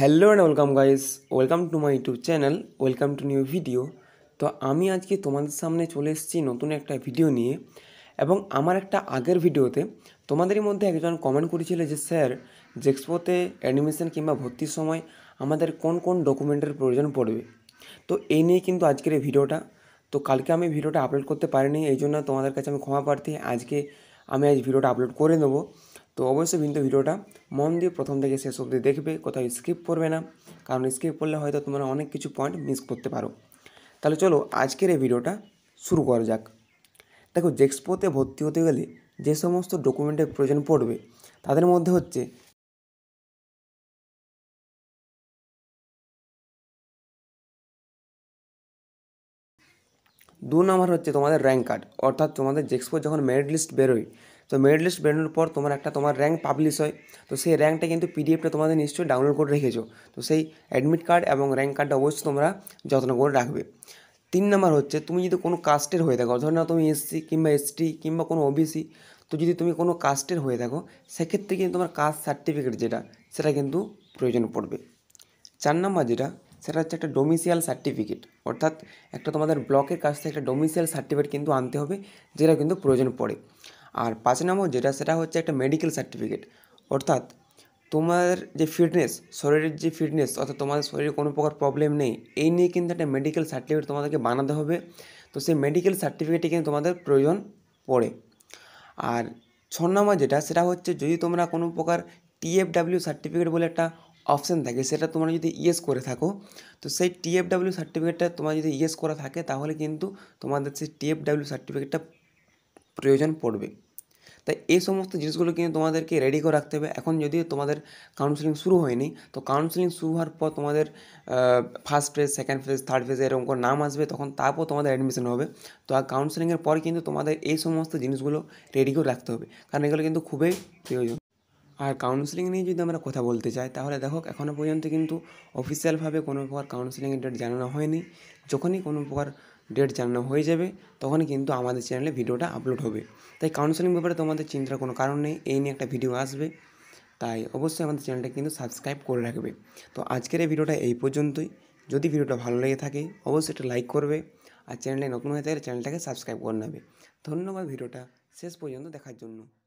hello and welcome guys welcome to my YouTube channel welcome to new video তো আমি আজকে তোমাদের সামনে চলে এসেছি নতুন একটা ভিডিও নিয়ে এবং আমার একটা আগের ভিডিওতে তোমাদেরই মধ্যে একজন কমেন্ট করেছিল যে স্যার জেক্সপোতে অ্যাডমিশন কিংবা ভর্তির সময় আমাদের কোন কোন ডকুমেন্টের প্রয়োজন পড়বে তো এই নিয়ে কিন্তু আজকের এই ভিডিওটা তো কালকে আমি ভিডিওটা আপলোড করতে পারিনি এই জন্য তোমাদের কাছে আমি ক্ষমা প্রার্থী আজকে আমি আজ ভিডিওটা আপলোড করে নেবো তো অবশ্যই কিন্তু ভিডিওটা মন দিয়ে প্রথম থেকে শেষ অবধি দেখবে কোথাও স্কিপ করবে না কারণ স্কিপ করলে হয়তো তোমরা অনেক কিছু পয়েন্ট মিস করতে পারো তাহলে চলো আজকের এই ভিডিওটা শুরু করা যাক দেখো জেক্সপোতে ভর্তি হতে গেলে যে সমস্ত ডকুমেন্টের প্রয়োজন পড়বে তাদের মধ্যে হচ্ছে দু নম্বর হচ্ছে তোমাদের র্যাঙ্ক কার্ড অর্থাৎ তোমাদের জেক্সপোর যখন মেরিট লিস্ট বেরোয় তো মেরিট লিস্ট বেরোনোর পর তোমার একটা তোমার র্যাঙ্ক পাবলিশ হয় তো সেই র্যাঙ্কটা কিন্তু পিডিএফটা তোমাদের নিশ্চয়ই ডাউনলোড করে রেখেছো তো সেই অ্যাডমিট কার্ড এবং র্যাঙ্ক কার্ডটা অবশ্যই তোমরা যত্ন করে রাখবে তিন নম্বর হচ্ছে তুমি যদি কোনো কাস্টের হয়ে থাকো ধর না তুমি এসসি কিংবা এসটি কিংবা কোনো ওবিসি তো যদি তুমি কোনো কাস্টের হয়ে থাকো সেক্ষেত্রে কিন্তু তোমার কাস্ট সার্টিফিকেট যেটা সেটা কিন্তু প্রয়োজন পড়বে চার নম্বর যেটা সেটা হচ্ছে একটা ডোমিসিয়াল সার্টিফিকেট অর্থাৎ একটা তোমাদের ব্লকের কাছ থেকে একটা ডোমিসিয়াল সার্টিফিকেট কিন্তু আনতে হবে যেটা কিন্তু প্রয়োজন পড়ে আর পাঁচ নম্বর যেটা সেটা হচ্ছে একটা মেডিকেল সার্টিফিকেট অর্থাৎ তোমার যে ফিটনেস শরীরের যে ফিটনেস অর্থাৎ তোমাদের শরীরে কোনো প্রকার প্রবলেম নেই এই নিয়ে কিন্তু একটা মেডিকেল সার্টিফিকেট তোমাদেরকে বানাতে হবে তো সেই মেডিকেল সার্টিফিকেটে কিন্তু তোমাদের প্রয়োজন পড়ে আর ছ নম্বর যেটা সেটা হচ্ছে যদি তোমরা কোনো প্রকার টিএফডাব্লিউ সার্টিফিকেট বলে একটা অপশান থাকে সেটা তোমরা যদি ইয়েস করে থাকো তো সেই টিএফডাব্লিউ সার্টিফিকেটটা তোমার যদি ইয়েস করা থাকে তাহলে কিন্তু তোমাদের সেই টিএফডাব্লিউ সার্টিফিকেটটা প্রয়োজন পড়বে তাই এই সমস্ত জিনিসগুলো কিন্তু তোমাদেরকে রেডি করে রাখতে হবে এখন যদি তোমাদের কাউন্সেলিং শুরু হয়নি তো কাউন্সেলিং শুরু হওয়ার পর তোমাদের first phase second phase third phase এরকম করে নাম আসবে তখন তারপর তোমাদের অ্যাডমিশন হবে তো আর কাউন্সেলিংয়ের পর কিন্তু তোমাদের এই সমস্ত জিনিসগুলো রেডি করে রাখতে হবে কারণ এগুলো কিন্তু খুবই প্রয়োজন আর কাউন্সেলিং নিয়ে যদি আমরা কথা বলতে চাই তাহলে দেখো এখনও পর্যন্ত কিন্তু অফিসিয়ালভাবে কোনো প্রকার কাউন্সেলিংয়ের ডেট জানানো হয়নি যখনই কোনো প্রকার ডেট জানানো হয়ে যাবে তখন কিন্তু আমাদের চ্যানেলে ভিডিওটা আপলোড হবে তাই কাউন্সেলিং ব্যাপারে তোমাদের চিন্তার কোনো কারণ নেই এই নিয়ে একটা ভিডিও আসবে তাই অবশ্যই আমাদের চ্যানেলটা কিন্তু সাবস্ক্রাইব করে রাখবে তো আজকের এই ভিডিওটা এই পর্যন্তই যদি ভিডিওটা ভালো লেগে থাকে অবশ্যই একটা লাইক করবে আর চ্যানেলে নতুন হয়ে থাকে চ্যানেলটাকে সাবস্ক্রাইব করে নেবে ধন্যবাদ ভিডিওটা শেষ পর্যন্ত দেখার জন্য